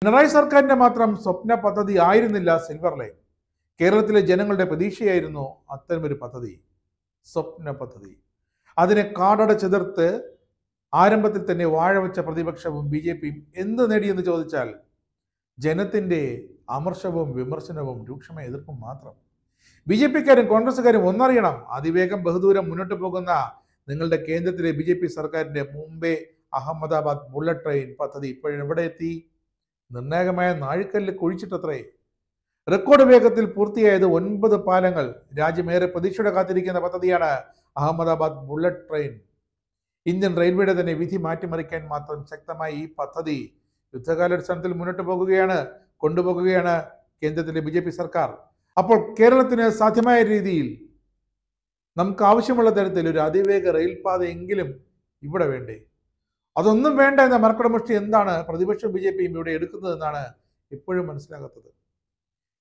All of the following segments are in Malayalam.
പിണറായി സർക്കാരിന്റെ മാത്രം സ്വപ്ന പദ്ധതി ആയിരുന്നില്ല സിൽവർ ലൈൻ കേരളത്തിലെ ജനങ്ങളുടെ പ്രതീക്ഷയായിരുന്നു അത്തരമൊരു പദ്ധതി സ്വപ്ന പദ്ധതി അതിനെ കാടടച്ചെതിർത്ത് ആരംഭത്തിൽ തന്നെ വാഴവച്ച പ്രതിപക്ഷവും ബി ജെ പിയും എന്ത് നേടിയെന്ന് ചോദിച്ചാൽ ജനത്തിന്റെ അമർഷവും വിമർശനവും രൂക്ഷമ എതിർപ്പും മാത്രം ബി ജെ പിക്കാരും കോൺഗ്രസ്സുകാരും ഒന്നറിയണം അതിവേഗം ബഹുദൂരം മുന്നോട്ട് പോകുന്ന നിങ്ങളുടെ കേന്ദ്രത്തിലെ ബി ജെ പി സർക്കാരിന്റെ മുംബൈ അഹമ്മദാബാദ് ബുള്ളറ്റ് ട്രെയിൻ പദ്ധതി ഇപ്പോഴെവിടെ എത്തി നിർണായകമായ നാഴിക്കല്ല് കുഴിച്ചിട്ടത്രേ റെക്കോർഡ് വേഗത്തിൽ പൂർത്തിയായത് ഒൻപത് പാലങ്ങൾ രാജ്യമേറെ പ്രതീക്ഷയുടെ കാത്തിരിക്കുന്ന പദ്ധതിയാണ് അഹമ്മദാബാദ് ബുള്ളറ്റ് ട്രെയിൻ ഇന്ത്യൻ റെയിൽവേയുടെ തന്നെ വിധി മാറ്റിമറിക്കാൻ മാത്രം ശക്തമായ ഈ പദ്ധതി യുദ്ധകാലടിസ്ഥാനത്തിൽ മുന്നോട്ട് പോകുകയാണ് കൊണ്ടുപോകുകയാണ് കേന്ദ്രത്തിലെ ബി ജെ പി സർക്കാർ അപ്പോൾ കേരളത്തിന് സാധ്യമായ രീതിയിൽ നമുക്ക് ആവശ്യമുള്ള തരത്തിൽ ഒരു അതിവേഗ റെയിൽ പാതയെങ്കിലും ഇവിടെ വേണ്ടേ അതൊന്നും വേണ്ട എന്ന മർക്കടമുഷ്ടി എന്താണ് പ്രതിപക്ഷം ബി ജെ പിയും ഇവിടെ എന്നാണ് ഇപ്പോഴും മനസ്സിലാകാത്തത്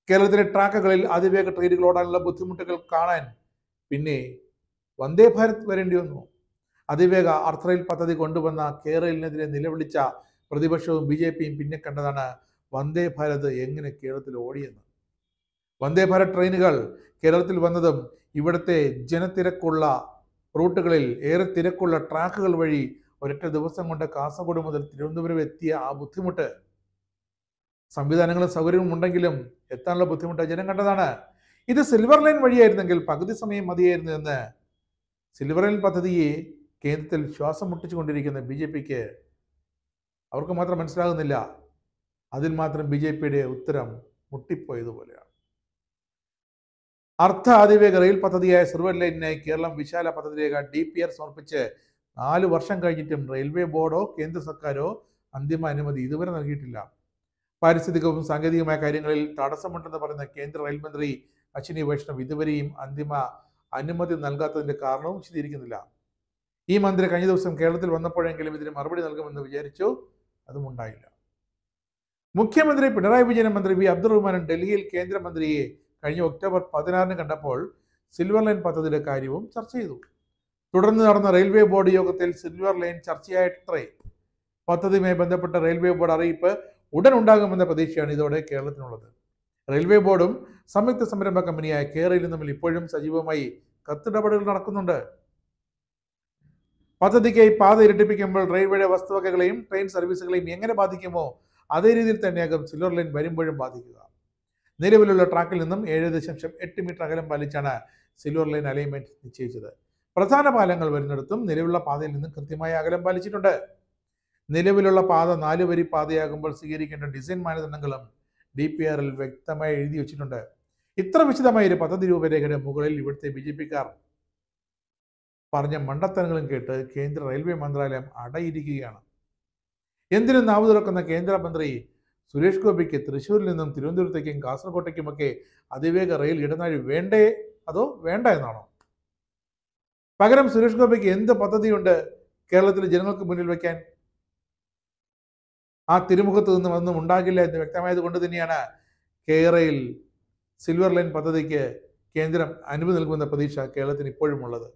കേരളത്തിലെ ട്രാക്കുകളിൽ അതിവേഗ ട്രെയിനുകൾ ഓടാനുള്ള ബുദ്ധിമുട്ടുകൾ കാണാൻ പിന്നെ വന്ദേ ഭാരത് വരേണ്ടി വന്നു അതിവേഗ അർത്തറയിൽ പദ്ധതി കൊണ്ടുവന്ന കേരളിനെതിരെ നിലവിളിച്ച പ്രതിപക്ഷവും ബി ജെ പിയും പിന്നെ കണ്ടതാണ് വന്ദേ ഭാരത് എങ്ങനെ കേരളത്തിൽ ഓടിയെന്ന് വന്ദേ ഭാരത് ട്രെയിനുകൾ കേരളത്തിൽ വന്നതും ഇവിടുത്തെ ജനത്തിരക്കുള്ള റൂട്ടുകളിൽ ഏറെ തിരക്കുള്ള ട്രാക്കുകൾ വഴി ഒരൊറ്റ ദിവസം കൊണ്ട് കാസർഗോഡ് മുതൽ തിരുവനന്തപുരം എത്തിയ ആ ബുദ്ധിമുട്ട് സംവിധാനങ്ങളും സൗകര്യവും ഉണ്ടെങ്കിലും എത്താനുള്ള ബുദ്ധിമുട്ട് ജനം കണ്ടതാണ് ഇത് സിൽവർ ലൈൻ വഴിയായിരുന്നെങ്കിൽ പകുതി സമയം മതിയായിരുന്നു എന്ന് സിൽവർ ലൈൻ പദ്ധതിയെ കേന്ദ്രത്തിൽ ശ്വാസം മുട്ടിച്ചുകൊണ്ടിരിക്കുന്ന ബി ജെ പിക്ക് അവർക്ക് മാത്രം മനസ്സിലാകുന്നില്ല അതിൽ മാത്രം ബി ജെ പിയുടെ ഉത്തരം മുട്ടിപ്പോയതുപോലെയാണ് അർത്ഥ അതിവേഗ റെയിൽ പദ്ധതിയായ സിൽവർ ലൈനിനായി കേരളം വിശാല രേഖ ഡി പി ആർ സമർപ്പിച്ച് നാല് വർഷം കഴിഞ്ഞിട്ടും റെയിൽവേ ബോർഡോ കേന്ദ്ര സർക്കാരോ അന്തിമ അനുമതി ഇതുവരെ നൽകിയിട്ടില്ല പാരിസ്ഥിതികവും സാങ്കേതികമായ കാര്യങ്ങളിൽ തടസ്സമുണ്ടെന്ന് പറയുന്ന കേന്ദ്ര റെയിൽ മന്ത്രി അശ്വിനി വൈഷ്ണവ് ഇതുവരെയും അന്തിമ അനുമതി നൽകാത്തതിന്റെ കാരണവും വിശദീകരിക്കുന്നില്ല ഈ മന്ത്രി കഴിഞ്ഞ ദിവസം കേരളത്തിൽ വന്നപ്പോഴെങ്കിലും ഇതിന് മറുപടി നൽകുമെന്ന് വിചാരിച്ചു അതും ഉണ്ടായില്ല മുഖ്യമന്ത്രി പിണറായി വിജയൻ മന്ത്രി വി റഹ്മാനും ഡൽഹിയിൽ കേന്ദ്രമന്ത്രിയെ കഴിഞ്ഞ ഒക്ടോബർ പതിനാറിന് കണ്ടപ്പോൾ സിൽവർ ലൈൻ പദ്ധതിയുടെ കാര്യവും ചർച്ച ചെയ്തു തുടർന്ന് നടന്ന റെയിൽവേ ബോർഡ് യോഗത്തിൽ സിൽവർ ലൈൻ ചർച്ചയായിട്ടേ പദ്ധതിയുമായി ബന്ധപ്പെട്ട റെയിൽവേ ബോർഡ് അറിയിപ്പ് ഉടൻ ഉണ്ടാകുമെന്ന പ്രതീക്ഷയാണ് ഇതോടെ കേരളത്തിനുള്ളത് റെയിൽവേ ബോർഡും സംയുക്ത സംരംഭ കമ്പനിയായ കേരളയിലും തമ്മിൽ ഇപ്പോഴും സജീവമായി കത്തിടപാടുകൾ നടക്കുന്നുണ്ട് പദ്ധതിക്കായി പാത ഇരട്ടിപ്പിക്കുമ്പോൾ റെയിൽവേയുടെ വസ്തുവകകളെയും ട്രെയിൻ സർവീസുകളെയും എങ്ങനെ ബാധിക്കുമോ അതേ രീതിയിൽ തന്നെയാകും സിൽവർ ലൈൻ വരുമ്പോഴും ബാധിക്കുക നിലവിലുള്ള ട്രാക്കിൽ നിന്നും ഏഴ് ദശാംശം എട്ട് മീറ്റർ അകലം പാലിച്ചാണ് സിൽവർ ലൈൻ അലൈൻമെന്റ് നിശ്ചയിച്ചത് പ്രധാന പാലങ്ങൾ വരുന്നിടത്തും നിലവിലുള്ള പാതയിൽ നിന്നും കൃത്യമായ അകലം പാലിച്ചിട്ടുണ്ട് നിലവിലുള്ള പാത നാലുവരി പാതയാകുമ്പോൾ സ്വീകരിക്കേണ്ട ഡിസൈൻ മാനദണ്ഡങ്ങളും ഡി പി ആറിൽ വ്യക്തമായി എഴുതി വെച്ചിട്ടുണ്ട് ഇത്ര വിശദമായ ഒരു പദ്ധതി രൂപരേഖയുടെ മുകളിൽ ഇവിടുത്തെ ബി ജെ കാർ പറഞ്ഞ മണ്ടത്തനങ്ങളും കേട്ട് കേന്ദ്ര റെയിൽവേ മന്ത്രാലയം അടയിരിക്കുകയാണ് എന്തിനും നാവ് തുറക്കുന്ന കേന്ദ്രമന്ത്രി സുരേഷ് ഗോപിക്ക് തൃശ്ശൂരിൽ നിന്നും തിരുവനന്തപുരത്തേക്കും കാസർകോട്ടേക്കുമൊക്കെ അതിവേഗ റെയിൽ ഇടനാഴി വേണ്ടേ അതോ വേണ്ട എന്നാണോ പകരം സുരേഷ് ഗോപിക്ക് എന്ത് പദ്ധതിയുണ്ട് കേരളത്തിലെ ജനങ്ങൾക്ക് മുന്നിൽ വയ്ക്കാൻ ആ തിരുമുഖത്ത് നിന്നും ഒന്നും ഉണ്ടാകില്ല എന്ന് വ്യക്തമായത് കൊണ്ട് തന്നെയാണ് കേരയിൽ സിൽവർ ലൈൻ പദ്ധതിക്ക് കേന്ദ്രം അനുമതി നൽകുമെന്ന പ്രതീക്ഷ കേരളത്തിന് ഇപ്പോഴും ഉള്ളത്